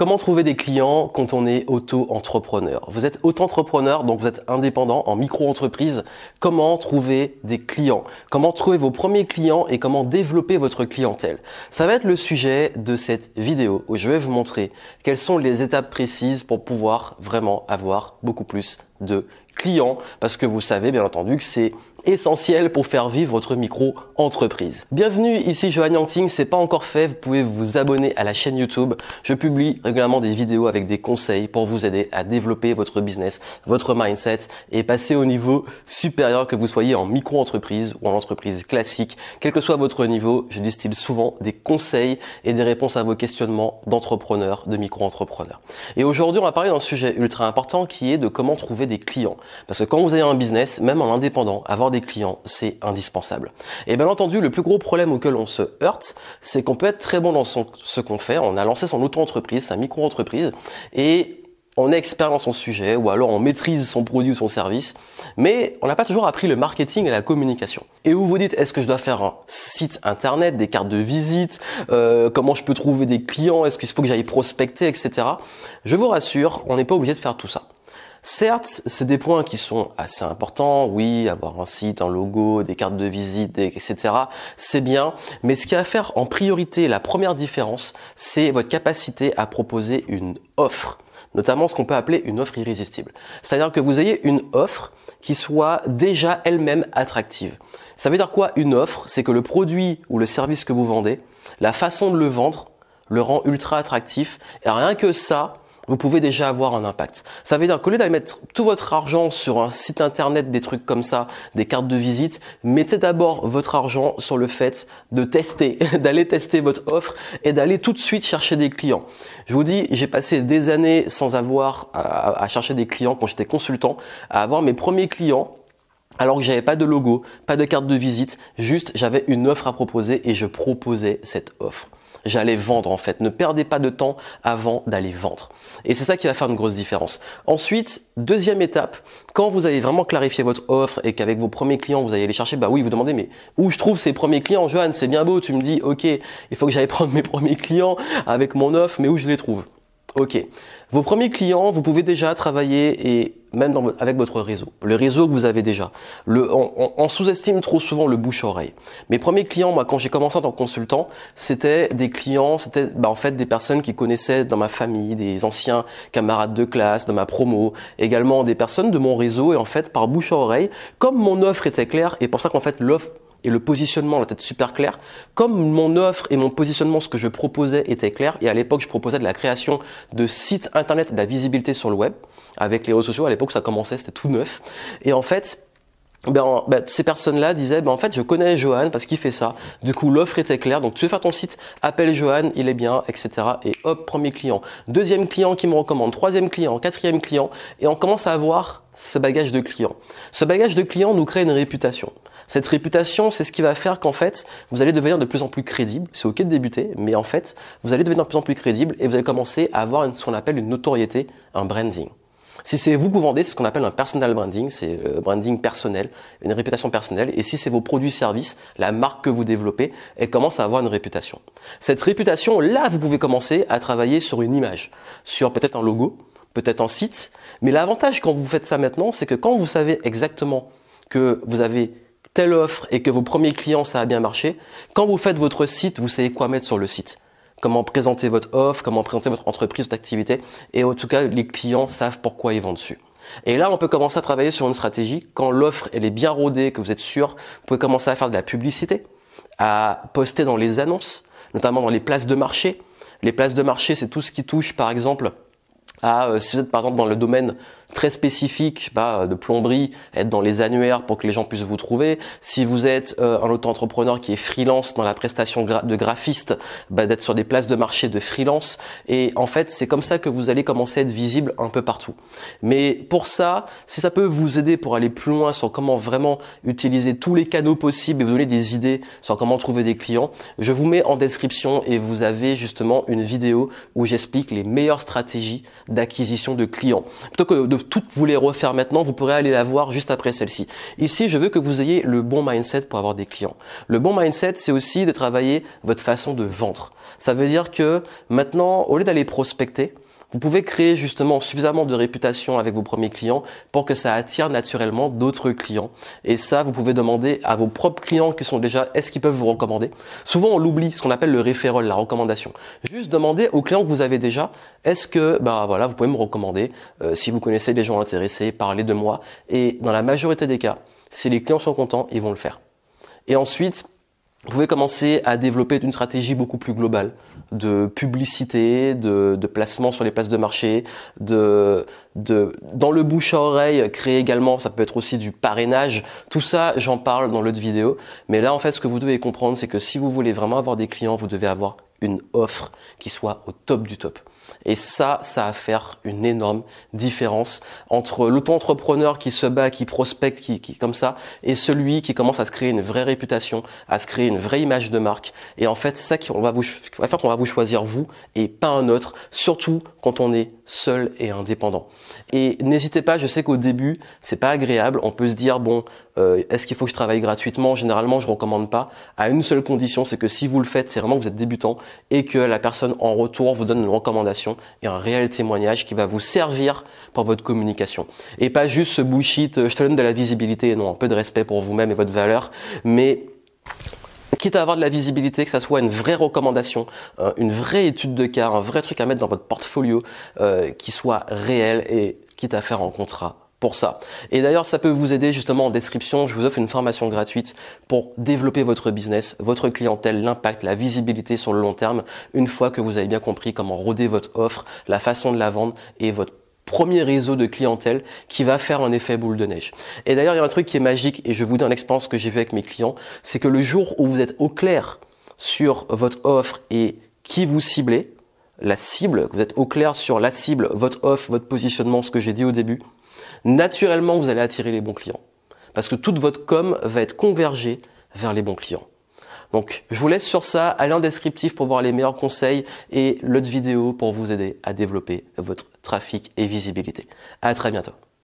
Comment trouver des clients quand on est auto-entrepreneur Vous êtes auto-entrepreneur, donc vous êtes indépendant en micro-entreprise. Comment trouver des clients Comment trouver vos premiers clients et comment développer votre clientèle Ça va être le sujet de cette vidéo où je vais vous montrer quelles sont les étapes précises pour pouvoir vraiment avoir beaucoup plus de clients parce que vous savez bien entendu que c'est essentiel pour faire vivre votre micro-entreprise. Bienvenue, ici Johan Yanting, c'est pas encore fait, vous pouvez vous abonner à la chaîne YouTube. Je publie régulièrement des vidéos avec des conseils pour vous aider à développer votre business, votre mindset et passer au niveau supérieur que vous soyez en micro-entreprise ou en entreprise classique. Quel que soit votre niveau, je distille souvent des conseils et des réponses à vos questionnements d'entrepreneurs, de micro-entrepreneurs. Et aujourd'hui, on va parler d'un sujet ultra important qui est de comment trouver des clients. Parce que quand vous avez un business, même en indépendant, avoir des clients, c'est indispensable. Et bien entendu, le plus gros problème auquel on se heurte, c'est qu'on peut être très bon dans ce qu'on fait. On a lancé son auto-entreprise, sa micro-entreprise, et on est expert dans son sujet, ou alors on maîtrise son produit ou son service, mais on n'a pas toujours appris le marketing et la communication. Et vous vous dites, est-ce que je dois faire un site internet, des cartes de visite, euh, comment je peux trouver des clients, est-ce qu'il faut que j'aille prospecter, etc. Je vous rassure, on n'est pas obligé de faire tout ça. Certes, c'est des points qui sont assez importants. Oui, avoir un site, un logo, des cartes de visite, etc. C'est bien. Mais ce qui a à faire en priorité, la première différence, c'est votre capacité à proposer une offre. Notamment ce qu'on peut appeler une offre irrésistible. C'est-à-dire que vous ayez une offre qui soit déjà elle-même attractive. Ça veut dire quoi une offre C'est que le produit ou le service que vous vendez, la façon de le vendre, le rend ultra attractif. Et rien que ça, vous pouvez déjà avoir un impact. Ça veut dire qu'au lieu d'aller mettre tout votre argent sur un site internet, des trucs comme ça, des cartes de visite, mettez d'abord votre argent sur le fait de tester, d'aller tester votre offre et d'aller tout de suite chercher des clients. Je vous dis, j'ai passé des années sans avoir à, à chercher des clients quand j'étais consultant, à avoir mes premiers clients alors que j'avais pas de logo, pas de carte de visite, juste j'avais une offre à proposer et je proposais cette offre j'allais vendre en fait. Ne perdez pas de temps avant d'aller vendre. Et c'est ça qui va faire une grosse différence. Ensuite, deuxième étape, quand vous avez vraiment clarifié votre offre et qu'avec vos premiers clients, vous allez les chercher, bah oui, vous demandez, mais où je trouve ces premiers clients Johan, c'est bien beau, tu me dis, ok, il faut que j'aille prendre mes premiers clients avec mon offre, mais où je les trouve Ok. Vos premiers clients, vous pouvez déjà travailler et même avec votre réseau, le réseau que vous avez déjà. on, sous-estime trop souvent le bouche-oreille. Mes premiers clients, moi, quand j'ai commencé en tant que consultant, c'était des clients, c'était bah, en fait des personnes qui connaissaient dans ma famille, des anciens camarades de classe, dans ma promo, également des personnes de mon réseau. Et en fait, par bouche-oreille, comme mon offre était claire, et pour ça qu'en fait l'offre et le positionnement doit être super clair. Comme mon offre et mon positionnement, ce que je proposais était clair, et à l'époque je proposais de la création de sites internet, de la visibilité sur le web, avec les réseaux sociaux, à l'époque ça commençait, c'était tout neuf. Et en fait, ben, ben, ces personnes-là disaient, ben, en fait, je connais Johan parce qu'il fait ça. Du coup, l'offre était claire. Donc, tu veux faire ton site, appelle Johan, il est bien, etc. Et hop, premier client. Deuxième client qui me recommande, troisième client, quatrième client. Et on commence à avoir ce bagage de clients. Ce bagage de clients nous crée une réputation. Cette réputation, c'est ce qui va faire qu'en fait, vous allez devenir de plus en plus crédible. C'est ok de débuter, mais en fait, vous allez devenir de plus en plus crédible et vous allez commencer à avoir ce qu'on appelle une notoriété, un branding. Si c'est vous que vous vendez, c'est ce qu'on appelle un personal branding, c'est le euh, branding personnel, une réputation personnelle. Et si c'est vos produits, services, la marque que vous développez, elle commence à avoir une réputation. Cette réputation, là, vous pouvez commencer à travailler sur une image, sur peut-être un logo, peut-être un site. Mais l'avantage quand vous faites ça maintenant, c'est que quand vous savez exactement que vous avez telle offre et que vos premiers clients, ça a bien marché, quand vous faites votre site, vous savez quoi mettre sur le site. Comment présenter votre offre, comment présenter votre entreprise, d'activité Et en tout cas, les clients savent pourquoi ils vont dessus. Et là, on peut commencer à travailler sur une stratégie. Quand l'offre, elle est bien rodée, que vous êtes sûr, vous pouvez commencer à faire de la publicité, à poster dans les annonces, notamment dans les places de marché. Les places de marché, c'est tout ce qui touche, par exemple, euh, si vous êtes par exemple dans le domaine très spécifique bah, euh, de plomberie, être dans les annuaires pour que les gens puissent vous trouver. Si vous êtes euh, un auto-entrepreneur qui est freelance dans la prestation de graphiste, bah, d'être sur des places de marché de freelance. Et en fait, c'est comme ça que vous allez commencer à être visible un peu partout. Mais pour ça, si ça peut vous aider pour aller plus loin sur comment vraiment utiliser tous les canaux possibles et vous donner des idées sur comment trouver des clients, je vous mets en description et vous avez justement une vidéo où j'explique les meilleures stratégies d'acquisition de clients. Plutôt que de toutes vous les refaire maintenant, vous pourrez aller la voir juste après celle-ci. Ici, je veux que vous ayez le bon mindset pour avoir des clients. Le bon mindset, c'est aussi de travailler votre façon de vendre. Ça veut dire que maintenant, au lieu d'aller prospecter, vous pouvez créer justement suffisamment de réputation avec vos premiers clients pour que ça attire naturellement d'autres clients. Et ça, vous pouvez demander à vos propres clients qui sont déjà, est-ce qu'ils peuvent vous recommander Souvent, on l'oublie, ce qu'on appelle le référol, la recommandation. Juste demander aux clients que vous avez déjà, est-ce que, bah voilà, vous pouvez me recommander euh, si vous connaissez des gens intéressés, parlez de moi. Et dans la majorité des cas, si les clients sont contents, ils vont le faire. Et ensuite, vous pouvez commencer à développer une stratégie beaucoup plus globale de publicité, de, placement sur les places de marché, de, dans le bouche à oreille, créer également, ça peut être aussi du parrainage. Tout ça, j'en parle dans l'autre vidéo. Mais là, en fait, ce que vous devez comprendre, c'est que si vous voulez vraiment avoir des clients, vous devez avoir une offre qui soit au top du top. Et ça, ça va faire une énorme différence entre l'auto-entrepreneur qui se bat, qui prospecte, qui, qui comme ça, et celui qui commence à se créer une vraie réputation, à se créer une vraie image de marque. Et en fait, ça qu'on va vous, faire qu'on va vous choisir vous et pas un autre, surtout quand on est seul et indépendant. Et n'hésitez pas, je sais qu'au début, c'est pas agréable. On peut se dire bon, euh, est-ce qu'il faut que je travaille gratuitement Généralement, je recommande pas. À une seule condition, c'est que si vous le faites, c'est vraiment que vous êtes débutant et que la personne en retour vous donne une recommandation et un réel témoignage qui va vous servir pour votre communication. Et pas juste ce bullshit, euh, je te donne de la visibilité, non, un peu de respect pour vous-même et votre valeur, mais quitte à avoir de la visibilité, que ça soit une vraie recommandation, euh, une vraie étude de cas, un vrai truc à mettre dans votre portfolio euh, qui soit réel et quitte à faire un contrat pour ça. Et d'ailleurs, ça peut vous aider justement en description. Je vous offre une formation gratuite pour développer votre business, votre clientèle, l'impact, la visibilité sur le long terme. Une fois que vous avez bien compris comment roder votre offre, la façon de la vendre et votre premier réseau de clientèle qui va faire un effet boule de neige. Et d'ailleurs, il y a un truc qui est magique et je vous donne l'expérience que j'ai vu avec mes clients, c'est que le jour où vous êtes au clair sur votre offre et qui vous ciblez, la cible, vous êtes au clair sur la cible, votre offre, votre positionnement, ce que j'ai dit au début, naturellement, vous allez attirer les bons clients. Parce que toute votre com va être convergée vers les bons clients. Donc, je vous laisse sur ça. à en descriptif pour voir les meilleurs conseils et l'autre vidéo pour vous aider à développer votre trafic et visibilité. À très bientôt.